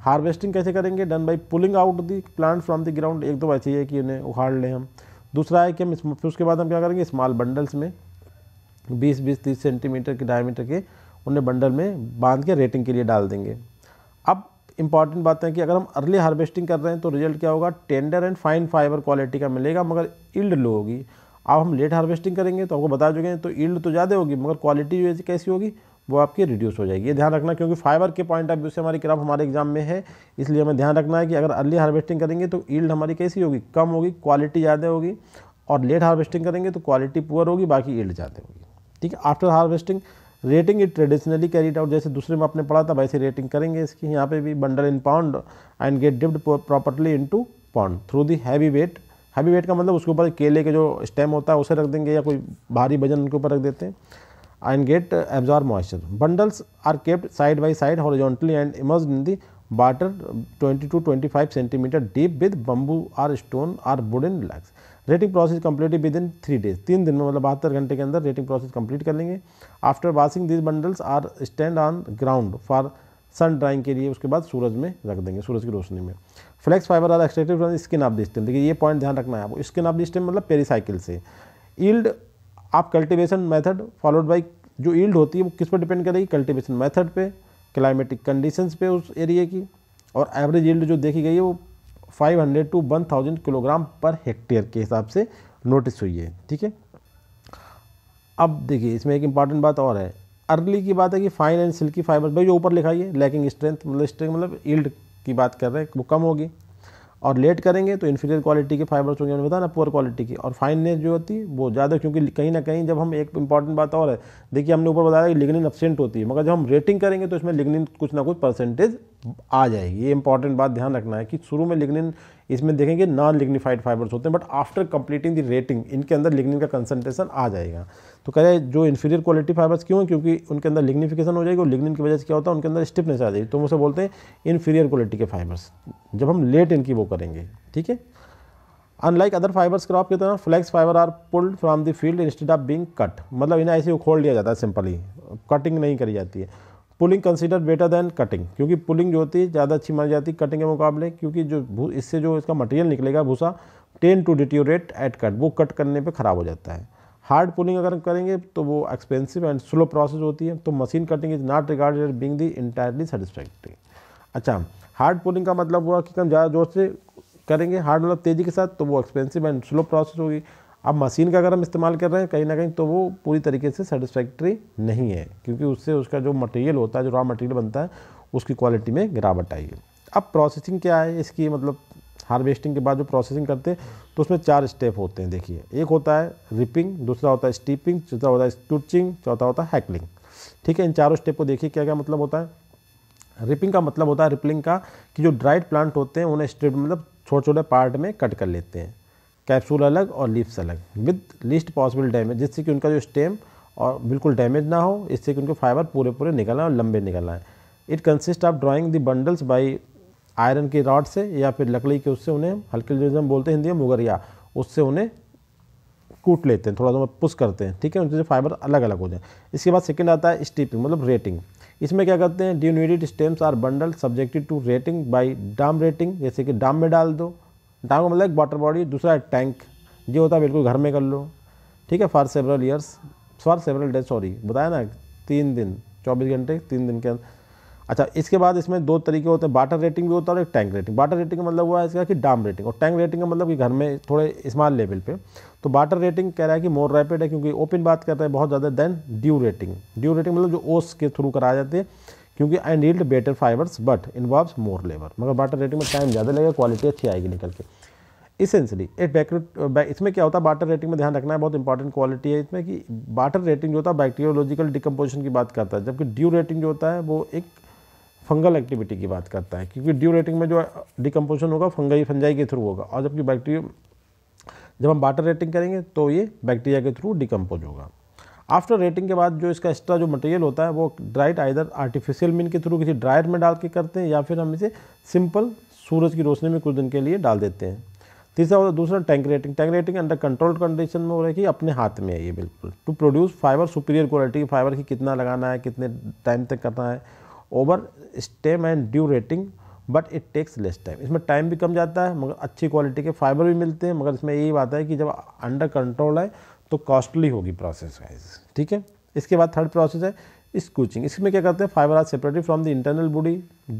हार्वेस्टिंग कैसे करेंगे done by pulling out the plant from the ground एक दो तो ऐसे ही है कि उन्हें उखाड़ लें हम दूसरा है कि हम फिर उसके बाद हम क्या करेंगे स्मॉल बंडल्स में बीस बीस तीस सेंटीमीटर के डायमीटर के उन्हें बंडल में बांध के रेटिंग के लिए डाल देंगे अब इंपॉर्टेंट बात है कि अगर हम अर्ली हार्वेस्टिंग कर रहे हैं तो रिजल्ट क्या होगा tender and fine fibre quality का मिलेगा मगर इल्ड लो होगी अब हम लेट हार्वेस्टिंग करेंगे तो आपको बता चुके हैं तो ईल्ड तो ज़्यादा होगी मगर क्वालिटी जो है कैसी होगी वो आपकी रिड्यूस हो जाएगी ये ध्यान रखना क्योंकि फाइबर के पॉइंट ऑफ व्यू से हमारी क्रॉप हमारे एग्जाम में है इसलिए हमें ध्यान रखना है कि अगर अर्ली हार्वेस्टिंग करेंगे तो ईल्ड हमारी कैसी होगी कम होगी क्वालिटी ज़्यादा होगी और लेट हार्वेस्टिंग करेंगे तो क्वालिटी पुअर होगी बाकी ईल्ड ज़्यादा होगी ठीक है after harvesting retting it traditionally carried out जैसे दूसरे में आपने पढ़ा था वैसे रेटिंग करेंगे इसकी यहाँ पे भी bundle in pond and get dipped properly into pond through the heavy weight heavy weight का मतलब उसके ऊपर केले के जो स्टेम होता है उसे रख देंगे या कोई भारी वजन उनके ऊपर रख देते हैं and get absorb moisture bundles are kept side by side horizontally and immerse in the water twenty to five centimetre deep with bamboo or stone or in relax retting process complete within three days तीन दिन में मतलब बहत्तर घंटे के अंदर rating process complete कर लेंगे after washing this bundles are stand on ground for sun drying के लिए उसके बाद सूरज में रख देंगे सूरज की रोशनी में flax fibre are extracted from skin of the stem देखिए ये पॉइंट ध्यान रखना है आपको स्किन ऑफ द स्टेम मतलब पेरीसाइकिल से ईल्ड आप कल्टिवेशन मेथड फॉलोड बाई जो ईल्ड होती है वो किस पर डिपेंड करेगी कल्टिवेशन मेथड पे क्लाइमेटिक कंडीशंस पे उस एरिया की और एवरेज ईल्ड जो देखी गई है वो 500 टू 1000 किलोग्राम पर हेक्टेयर के हिसाब से नोटिस हुई है ठीक है अब देखिए इसमें एक इम्पॉर्टेंट बात और है अर्ली की बात है कि फाइन एंड सिल्की फाइबर भाई जो ऊपर लिखाई है लैकिंग स्ट्रेंथ मतलब स्ट्रेंथ मतलब ईल्ड की बात कर रहे हैं वो कम होगी और लेट करेंगे तो इन्फीरियर क्वालिटी के फाइबर्स होंगे उन्होंने बताया ना पुअर क्वालिटी की और फाइननेस जो होती है वो ज़्यादा क्योंकि कहीं ना कहीं जब हम एक इंपॉर्टेंट बात और है देखिए हमने ऊपर बताया कि लिग्निन अब्सेंट होती है मगर जब हम रेटिंग करेंगे तो इसमें लिग्निन कुछ ना कुछ परसेंटेज आ जाएगी ये इंपॉर्टेंट बात ध्यान रखना है कि शुरू में लिग्निन इसमें देखेंगे नॉन लिग्निफाइड फाइबर्स होते हैं but after completing the retting इनके अंदर लिग्निन का कंसनट्रेशन आ जाएगा तो कह रहे जो इन्फीरियर क्वालिटी फाइबर्स क्यों क्योंकि उनके अंदर लिग्निफिकेशन हो जाएगी और लिग्निन की वजह से क्या होता है उनके अंदर स्टिफनेस आ जाएगी तो हम उसे बोलते हैं इन्फीरियर क्वालिटी के फाइबर्स जब हम लेट इनकी वो करेंगे ठीक है अनलाइक अदर फाइबर्स क्रॉप की तरह flax fibre are pulled from the field instead of being cut मतलब इन्हें ऐसे खोल लिया जाता है सिंपली कटिंग नहीं करी जाती है pulling consider better than cutting क्योंकि पुलिंग जो होती है ज़्यादा अच्छी मानी जाती है कटिंग के मुकाबले क्योंकि जो इससे जो इसका मटेरियल निकलेगा भूसा tend to deteriorate at cut वो कट करने पे ख़राब हो जाता है हार्ड पुलिंग अगर करेंगे तो वो एक्सपेंसिव एंड स्लो प्रोसेस होती है तो machine cutting is not regarded being the entirely satisfactory अच्छा हार्ड पुलिंग का मतलब हुआ कि कम ज़्यादा जोर से करेंगे हार्ड मतलब तेज़ी के साथ तो वो एक्सपेंसिव एंड स्लो प्रोसेस होगी अब मशीन का अगर हम इस्तेमाल कर रहे हैं कहीं ना कहीं तो वो पूरी तरीके से सेटिस्फैक्ट्री नहीं है क्योंकि उससे उसका जो मटेरियल होता है जो रॉ मटेरियल बनता है उसकी क्वालिटी में गिरावट आई है अब प्रोसेसिंग क्या है इसकी मतलब हार्वेस्टिंग के बाद जो प्रोसेसिंग करते हैं तो उसमें चार स्टेप होते हैं देखिए एक होता है रिपिंग दूसरा होता है स्टीपिंग तीसरा होता है स्टूचिंग चौथा होता है हैकलिंग ठीक है इन चारों स्टेप को देखिए क्या क्या मतलब होता है रिपिंग का मतलब होता है रिपलिंग का कि जो ड्राइड प्लांट होते हैं उन्हें स्ट्रिप मतलब छोटे छोटे पार्ट में कट कर लेते हैं कैप्सूल अलग और लीव्स अलग विद लिस्ट पॉसिबल डैमेज जिससे कि उनका जो स्टेम और बिल्कुल डैमेज ना हो इससे कि उनके फाइबर पूरे पूरे निकलना और लंबे निकलना it consist of drawing the bundles by iron के रॉड से या फिर लकड़ी के उससे उन्हें हल्के जो हम बोलते हैं हिंदी में मुगरिया उससे उन्हें कूट लेते हैं थोड़ा सा मतलब पुश करते हैं ठीक है उनसे जो फाइबर अलग अलग हो जाए इसके बाद सेकंड आता है स्टीपिंग मतलब रेटिंग इसमें क्या करते हैं ड्यूनिटेड stems are bundle subjected to retting by dam retting जैसे कि डाम में डाल दो धागो मतलब एक वाटर बॉडी दूसरा एक टैंक ये होता है बिल्कुल घर में कर लो ठीक है for several years for several days sorry बताया ना तीन दिन चौबीस घंटे तीन दिन के अंदर अच्छा इसके बाद इसमें दो तरीके होते हैं वाटर रेटिंग भी होता है और एक टैंक रेटिंग वाटर रेटिंग का मतलब हुआ है इसका कि डाम रेटिंग और टैंक रेटिंग का मतलब कि घर में थोड़े स्मॉल लेवल पे तो वाटर रेटिंग कह रहा है कि मोर रैपिड है क्योंकि ओपन बात कर रहे हैं बहुत ज़्यादा then dew retting dew retting मतलब जो ओस के थ्रू कराया जाती है क्योंकि I need better fibres but involve more labour मगर बाटर रेटिंग में टाइम ज़्यादा लगेगा क्वालिटी अच्छी आएगी निकल के इसेंशली एक बैक्ट इसमें क्या होता है बाटर रेटिंग में ध्यान रखना है बहुत इंपॉर्टेंट क्वालिटी है इसमें कि बाटर रेटिंग जो होता है बैक्टीरियोलॉजिकल डिकम्पोजिशन की बात करता है जबकि ड्यू रेटिंग जो होता है वो एक फंगल एक्टिविटी की बात करता है क्योंकि ड्यू रेटिंग में जो डिकम्पोजिशन होगा फंगाई फंजाई के थ्रू होगा और जबकि बैक्टीरिया जब हम वाटर रेटिंग करेंगे तो ये बैक्टीरिया के थ्रू डिकम्पोज होगा आफ्टर रेटिंग के बाद जो इसका एक्स्ट्रा जो मटेरियल होता है वो ड्राइट आइदर आर्टिफिशियल मीन के थ्रू किसी ड्रायर में डाल के करते हैं या फिर हम इसे सिंपल सूरज की रोशनी में कुछ दिन के लिए डाल देते हैं तीसरा होता है दूसरा tank retting tank retting under controlled condition में हो रहा है कि अपने हाथ में है ये बिल्कुल to produce fibre superior quality की फाइबर की कितना लगाना है कितने टाइम तक करना है over stem and dew retting but it takes less time इसमें टाइम भी कम जाता है मगर अच्छी क्वालिटी के फाइबर भी मिलते हैं मगर इसमें यही बात है कि जब अंडर कंट्रोल है तो कॉस्टली होगी प्रोसेस वाइज ठीक है इसके बाद थर्ड प्रोसेस है स्कूचिंग इसमें क्या करते हैं fibre are separated from the internal body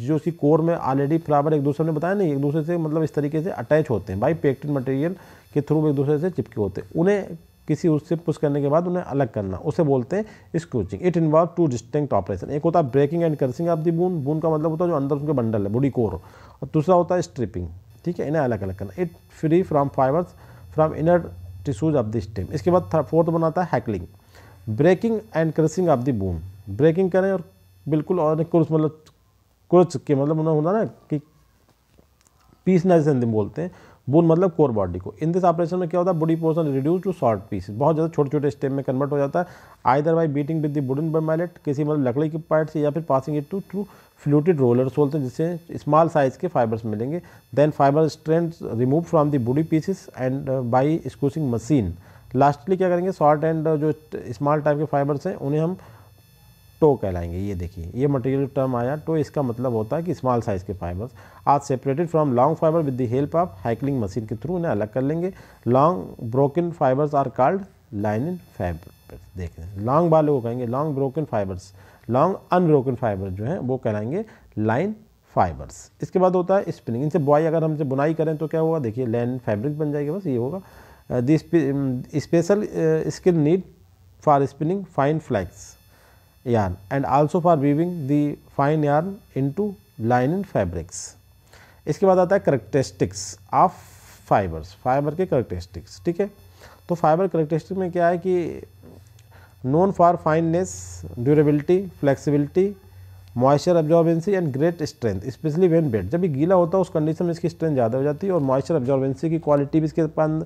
जो उसकी कोर में ऑलरेडी फ्लावर एक दूसरे ने बताया नहीं एक दूसरे से मतलब इस तरीके से अटैच होते हैं बाई पेक्टिन मटेरियल के थ्रू एक दूसरे से चिपके होते हैं उन्हें किसी उससे पुश करने के बाद उन्हें अलग करना उसे बोलते हैं scutching it involve two distinct operation एक होता है breaking and crushing of the boon boon का मतलब होता है जो अंदर उनके बंडल है बॉडी कोर और दूसरा होता है स्ट्रिपिंग ठीक है इन्हें अलग अलग करना it free from fibres from inner tissues of the stem इसके बाद फोर्थ बनाता है hackling breaking and crushing of the bone breaking करें और बिल्कुल और क्रुच मतलब क्रुच के मतलब उन्होंने होना ना कि पीसना जैसे हम बोलते हैं बोन मतलब कोर बॉडी को इन दिस ऑपरेशन में क्या होता है body portion reduce to short pieces बहुत ज़्यादा छोटे छोटे स्टेप में कन्वर्ट हो जाता है either by beating with wooden wooden mallet किसी मतलब लकड़ी की पार्ट से या फिर passing it to through fluted rollers बोलते हैं जिससे स्मॉल साइज़ के फाइबर्स मिलेंगे then fibre strength remove from the body pieces and by scutching machine lastly क्या करेंगे शॉर्ट एंड uh, जो स्मॉल टाइप के फाइबर्स हैं उन्हें हम टो कहलाएंगे ये देखिए ये मटेरियल टर्म आया टो इसका मतलब होता है कि स्मॉल साइज़ के फाइबर्स आज separated from long fibre with the help of hackling machine के थ्रू इन्हें अलग कर लेंगे long broken fibres are called linen fibre देखें लॉन्ग वाले को कहेंगे long broken fibres long unbroken fibre जो हैं वो कहलाएंगे लाइन फाइबर्स इसके बाद होता है स्पिनिंग इनसे बुआई अगर हमसे बुनाई करें तो क्या होगा देखिए लाइन फैब्रिक बन जाएगी बस ये होगा the special skill need for spinning fine flax yarn and also for weaving the fine yarn into linen fabrics. इसके बाद आता है करेक्टरिस्टिक्स ऑफ फाइबर्स फाइबर के करेक्टरिस्टिक्स ठीक है तो फाइबर करेक्टरिस्टिक में क्या है कि known for fineness durability flexibility moisture absorbency and great strength specially when wet जब भी गीला होता है उस कंडीशन में इसकी स्ट्रेंथ ज़्यादा हो जाती है और मॉइस्चर एब्जॉर्बेंसी की क्वालिटी भी इसके पास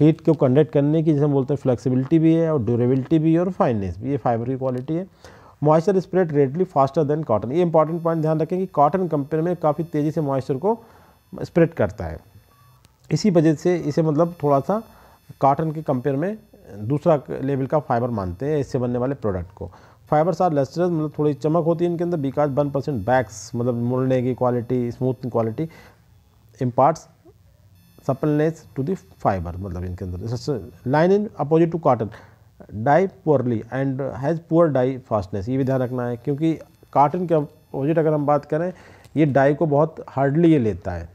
हीट को कंडक्ट करने की जैसे हम बोलते हैं फ्लेक्सिबिलिटी भी है और ड्यूरेबिलिटी भी है और फाइननेस भी ये फाइबर की क्वालिटी है moisture spread readily faster than cotton ये इंपॉर्टेंट पॉइंट ध्यान रखें कि कॉटन कंपेयर में काफ़ी तेज़ी से मॉइस्चर को स्प्रेड करता है इसी वजह से इसे मतलब थोड़ा सा कॉटन के कंपेयर में दूसरा लेवल का फाइबर मानते हैं इससे बनने वाले प्रोडक्ट को फाइबर्स आर लस्टर मतलब थोड़ी चमक होती है इनके अंदर बिकॉज वन परसेंट बैक्स मतलब मुड़ने की quality smooth quality imparts suppleness to the fibre मतलब इनके अंदर linen opposite to cotton dye poorly and has poor dye fastness ये भी ध्यान रखना है क्योंकि काटन के अपोजिट अगर हम बात करें ये डाई को बहुत हार्डली ये लेता है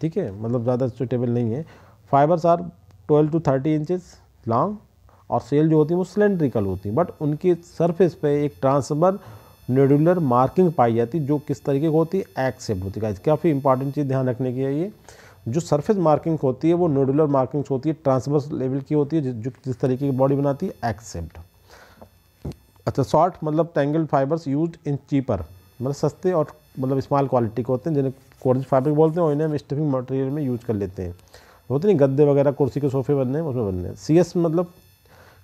ठीक है मतलब ज़्यादा सुटेबल नहीं है fibres are twelve to thirty inches long और सेल जो होती हैं वो सिलेंड्रिकल होती हैं बट उनकी सरफेस पे एक ट्रांसमर नेडुलर मार्किंग पाई जाती है जो किस तरीके की होती है एक्सेप्ट होती है काफ़ी इंपॉर्टेंट चीज़ ध्यान रखने की है ये जो सरफेस मार्किंग होती है वो नोडुलर मार्किंग्स होती है ट्रांसवर्स लेवल की होती है जो जिस तरीके की बॉडी बनाती है एक्सेप्ट अच्छा शॉर्ट मतलब tangle fibres use in cheaper मतलब सस्ते और मतलब स्मॉल क्वालिटी के होते हैं जिन्हें कॉर्ज फैब्रिक बोलते हैं और इन्हें हम स्टफिंग मटेरियल में यूज कर लेते हैं होते नहीं गद्दे वगैरह कुर्सी के सोफे बनने हैं उसमें बनने हैं सी एस मतलब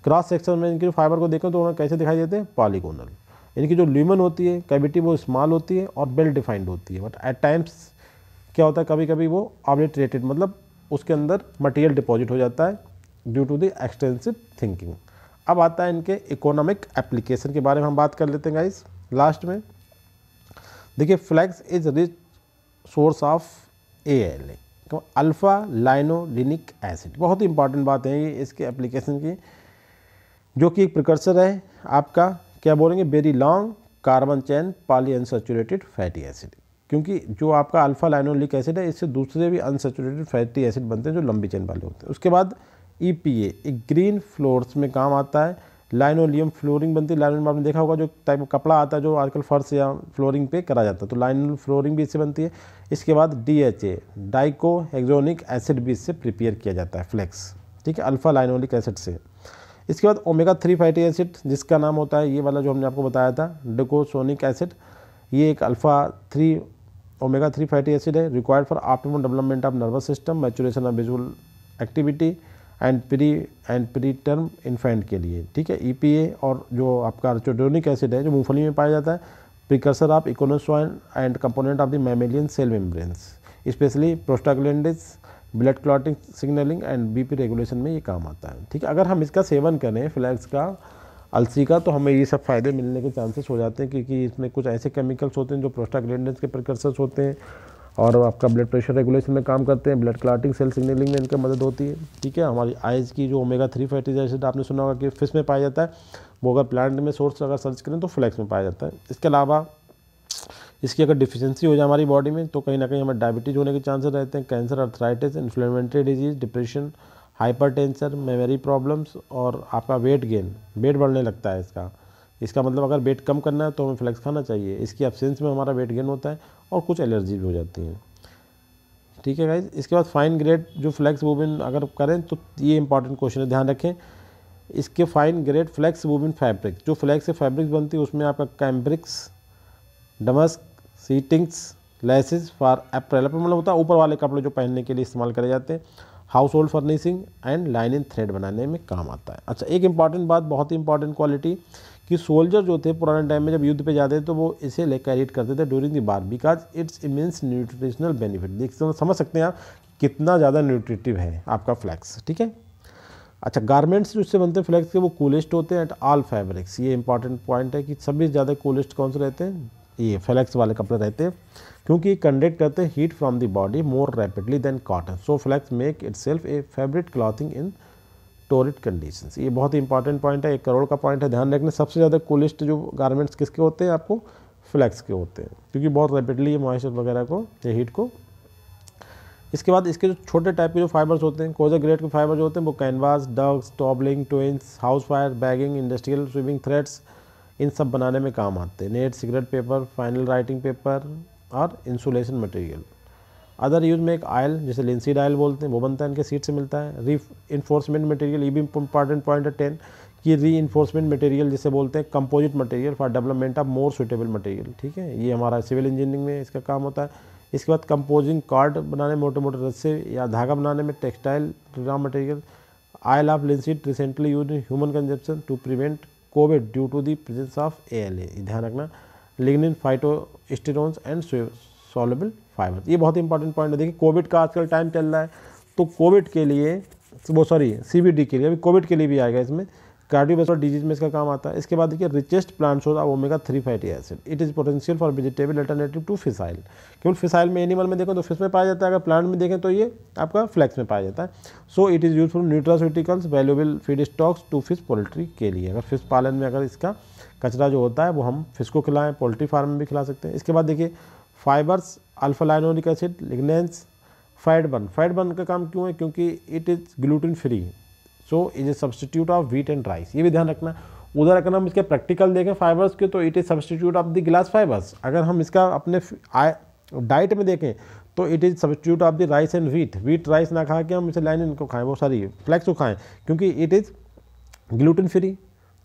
क्रॉस सेक्शन में इनके फाइबर को देखें तो उन्हें कैसे दिखाई देते हैं पॉलीगोनल इनकी जो ल्यूमन होती है कैविटी वो स्मॉल होती है और वेल डिफाइंड होती है बट एट टाइम्स क्या होता है कभी कभी वो आबलिट्रेटेड मतलब उसके अंदर मटेरियल डिपॉजिट हो जाता है due to the extensive thinking अब आता है इनके इकोनॉमिक एप्लीकेशन के बारे में हम बात कर लेते हैं गाइस लास्ट में देखिए flax is rich source of A L A alpha linolenic acid बहुत ही इंपॉर्टेंट बात है ये इसके एप्लीकेशन की जो कि एक प्रिकर्सर है आपका क्या बोलेंगे very long carbon chain poly unsaturated fatty acid क्योंकि जो आपका अल्फ़ा लाइनोलिक एसिड है इससे दूसरे भी अनसेचुरेटेड फैटी एसिड बनते हैं जो लंबी चेन वाले होते हैं उसके बाद ई पी ए एक ग्रीन फ्लोर्स में काम आता है लाइनोलियम फ्लोरिंग बनती है लाइनोलियम आपने देखा होगा जो टाइप का कपड़ा आता है जो आजकल फर्श या फ्लोरिंग पे करा जाता है तो लाइनोल फ्लोरिंग भी इससे बनती है इसके बाद D H A docosahexaenoic acid भी इससे प्रिपेयर किया जाता है फ्लेक्स ठीक है अल्फ़ा लाइनोलिक एसिड से इसके बाद ओमेगा थ्री फैटी एसिड जिसका नाम होता है ये वाला जो हमने आपको बताया था डिकोसोनिक एसिड ये एक alpha three omega three fatty acid है required for afternoon development of nervous system maturation of visual activity and pre and pre term infant के लिए ठीक है ई e और जो आपका अर्चोडोनिक एसिड है जो मूँगफली में पाया जाता है precursor of eicosanoid and component of the mammalian cell membranes specially prostaglandins blood clotting signalling and BP regulation में ये काम आता है ठीक है अगर हम इसका सेवन करें फ्लैक्स का अलसी का तो हमें ये सब फ़ायदे मिलने के चांसेस हो जाते हैं क्योंकि इसमें कुछ ऐसे केमिकल्स होते हैं जो प्रोस्टाग्लैंडेंस के प्रकर्सर्स होते हैं और आपका ब्लड प्रेशर रेगुलेशन में काम करते हैं ब्लड क्लाटिंग सेल सिग्नलिंग में इनकी मदद होती है ठीक है हमारी आइज़ की जो ओमेगा थ्री फैटी एसिड आपने सुना होगा कि फिश में पाया जाता है वो अगर प्लांट में सोर्स अगर सर्च करें तो फ्लैक्स में पाया जाता है इसके अलावा इसकी अगर डिफिशेंसी हो जाए हमारी बॉडी में तो कहीं ना कहीं हमें डायबिटीज़ होने के चांसेस रहते हैं cancer arthritis inflammatory disease depression hypertension memory problems और आपका वेट गेन वेट बढ़ने लगता है इसका इसका मतलब अगर वेट कम करना है तो हमें फ्लैक्स खाना चाहिए इसकी एब्सेंस में हमारा वेट गेन होता है और कुछ एलर्जी भी हो जाती हैं ठीक है गाइज इसके बाद फाइन ग्रेड जो फ्लैक्स वोबिन अगर करें तो ये इंपॉर्टेंट क्वेश्चन है ध्यान रखें इसके fine grade flax woven fabric जो फ्लैक्स से फैब्रिक्स बनती है उसमें आपका cambrics damask sheetings laces for apparel apparel मतलब होता है ऊपर वाले कपड़े जो पहनने के लिए इस्तेमाल करे जाते हैं household furnishing and linen thread बनाने में काम आता है अच्छा एक इम्पॉर्टेंट बात बहुत ही इंपॉर्टेंट क्वालिटी कि सोल्जर जो थे पुराने टाइम में जब युद्ध पे जाते तो वो इसे ले कैरिट करते थे during the war because it's immense nutritional benefit देख समझ सकते हैं आप कितना ज़्यादा न्यूट्रिटिव है आपका फ्लैक्स ठीक है अच्छा गारमेंट्स जो उससे बनते हैं फ्लैक्स के वो कूलेस्ट होते हैं एट ऑल फैब्रिक्स ये इंपॉर्टेंट पॉइंट है कि सभी ज़्यादा कूलेस्ट कौन से रहते हैं ये फ्लैक्स वाले कपड़े रहते हैं क्योंकि कंडक्ट करते हैं heat from the body more rapidly than cotton so flax make itself a favourite clothing in torrid conditions ये बहुत ही इंपॉर्टेंट पॉइंट है एक करोड़ का पॉइंट है ध्यान रखना सबसे ज़्यादा कूलिस्ट जो गारमेंट्स किसके होते हैं आपको फ्लैक्स के होते हैं क्योंकि बहुत रैपिडली ये मॉइस्चर वगैरह को या हीट को इसके बाद इसके जो छोटे टाइप के जो फाइबर्स होते हैं कोजा ग्रेड के फाइबर जो होते हैं वो canvas ducks towelling twines house fire bagging industrial swimming threads इन सब बनाने में काम आते हैं net cigarette paper final writing paper और इंसुलेशन मटेरियल अदर यूज में एक आयल जैसे लिंसिड आयल बोलते हैं वो बनता है इनके सीट से मिलता है री इन्फोर्समेंट मटेरियल ये भी इंपॉर्टेंट पॉइंट है टेन कि री इन्फोर्समेंट मटेरियल जिसे बोलते हैं composite material for development of more suitable material ठीक है ये हमारा सिविल इंजीनियरिंग में इसका काम होता है इसके बाद कंपोजिंग कार्ड बनाने में मोटे मोटे रस्से या धागा बनाने में textile raw material oil of linseed recently use human consumption to prevent Covid due to the presence of A L A ध्यान रखना lignin phytosterones and soluble fibre ये बहुत इंपॉर्टेंट पॉइंट है देखिए कोविड का आजकल टाइम चल रहा है तो कोविड के लिए वो सॉरी सी के लिए अभी कोविड के लिए भी आएगा इसमें कार्डियोवेस्कुलर डिजीज में इसका काम आता है इसके बाद देखिए richest plant source of omega three fatty acid it is potential for vegetable alternative to fish oil केवल फिसाइल में एनिमल में देखें तो फिश में पाया जाता है अगर प्लांट में देखें तो ये आपका फ्लैक्स में पाया जाता है so it is useful nutraceuticals valuable feed stocks to fish poultry के लिए अगर फिश पालन में अगर इसका कचरा जो होता है वो हम फिश को खिलाएं पोल्ट्री फार्म में भी खिला सकते हैं इसके बाद देखिए fibres alpha linolenic acid lignans fat burn fat burn का काम क्यों है क्योंकि it is gluten free so is a substitute of wheat and rice ये भी ध्यान रखना उधर अगर हम इसके प्रैक्टिकल देखें फाइबर्स के तो it is substitute of the glass fibres अगर हम इसका अपने डाइट में देखें तो it is substitute of the rice and wheat wheat rice ना खा के हम इसे लाइन इनको खाएं वो सारी फ्लैक्स को खाएं क्योंकि इट इज़ ग्लूटेन फ्री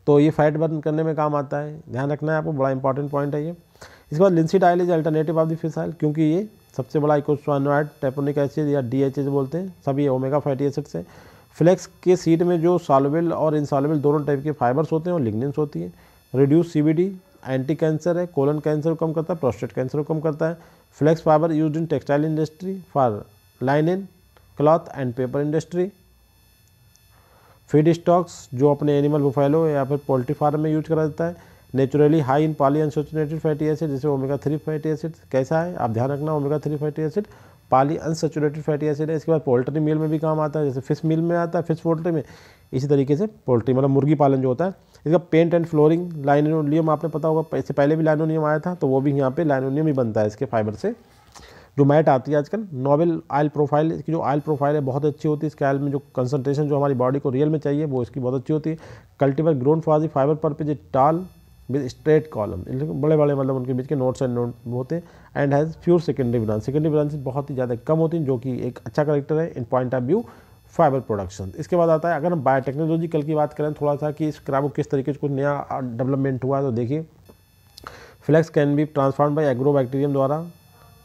तो ये फैट बर्न करने में काम आता है ध्यान रखना है आपको बड़ा इंपॉर्टेंट पॉइंट है ये इसके बाद linseed oil is alternative of the fish oil क्योंकि ये सबसे बड़ा इकोस्वानोइड टेपोनिक एसिड या डी एच बोलते हैं सभी ओमेगा फैटी एसिड से फ्लेक्स के सीड में जो सॉलवेल और इनसॉलवेल दोनों टाइप के फाइबर्स होते हैं और लिग्नेंस होती है रिड्यूस सीबीडी एंटी कैंसर है कोलन कैंसर को कम करता है प्रोस्टेट कैंसर को कम करता है flax fibre use in textile industry for linen cloth and paper industry feed stocks जो अपने एनिमल बुफाइलो या फिर पोल्ट्री फार्म में यूज करा जाता है naturally high in poly unsaturated fatty acid जैसे ओमेगा थ्री फैटी एसिड कैसा है आप ध्यान रखना omega three fatty acid poly unsaturated fatty acid है इसके बाद पोल्ट्री मिल में भी काम आता है जैसे फिश मिल में आता है फिश पोल्ट्री में इसी तरीके से पोल्ट्री मतलब मुर्गी पालन जो होता है इसका पेंट एंड फ्लोरिंग लाइनोनियम आपने पता होगा इससे पहले भी लाइनोनियम आया था तो वो भी यहाँ पे लाइनोनियम ही बनता है इसके फाइबर से जो मैट आती है आजकल नॉवल आयल प्रोफाइल इसकी जो आयल प्रोफाइल है बहुत अच्छी होती है इसके आयल में जो कंसनट्रेशन जो हमारी बॉडी को रियल में चाहिए वो इसकी बहुत अच्छी होती है कल्टीवर ग्रोन फाजी फाइबर पर पे जो टाल विद स्ट्रेट कॉलम बड़े बड़े मतलब उनके बीच के नोट्स एंड नोट होते हैं and has few secondary branch secondary branches बहुत ही ज़्यादा कम होती हैं जो कि एक अच्छा करेक्टर है in point of view fibre production इसके बाद आता है अगर हम बायोटेक्नोलॉजी कल की बात करें थोड़ा सा कि इस क्राबो किस तरीके से कुछ नया डेवलपमेंट हुआ तो देखिए flax can be transform by agrobacterium द्वारा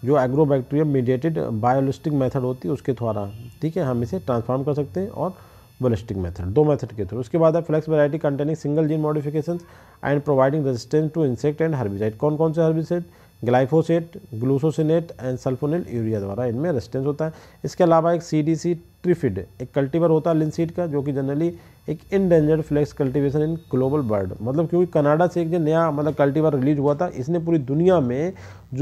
जो agrobacterium mediated biolistic method होती है उसके द्वारा ठीक है हम इसे ट्रांसफार्म कर सकते हैं और बलिस्टिक मेथड दो मेथड के थ्रू उसके बाद है flax variety containing single gene modification and providing resistance to insect and herbicide कौन कौन से herbicide glyphosate glufosinate and sulfonylurea द्वारा इनमें रेजिस्टेंस होता है इसके अलावा एक सी डी सी ट्रिफिड एक कल्टीवर होता है लिनसीड का जो कि जनरली एक endangered flax cultivation in global bird मतलब क्योंकि कनाडा से एक जो नया मतलब कल्टीवर रिलीज हुआ था इसने पूरी दुनिया में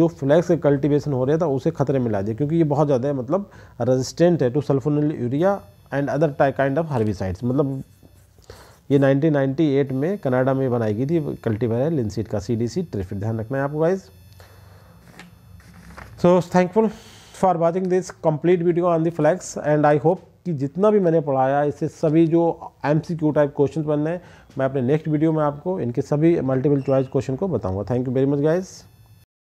जो फ्लैक्स कल्टीवेशन हो रहा था उसे खतरे में ला दिया क्योंकि ये बहुत ज़्यादा मतलब रेजिस्टेंट है to sulfonylurea and other type kind of herbicides मतलब ये 1998 में कनाडा में बनाई गई थी कल्टीवायर है लिनसीड का सी डी सी ट्रिफिट ध्यान रखना है आपको guys so thankful for watching this complete video on the flax and I hope कि जितना भी मैंने पढ़ाया इससे सभी जो M C Q type question बनने हैं मैं अपने नेक्स्ट वीडियो में आपको इनके सभी मल्टीपल चॉइस क्वेश्चन को बताऊँगा thank you very much guys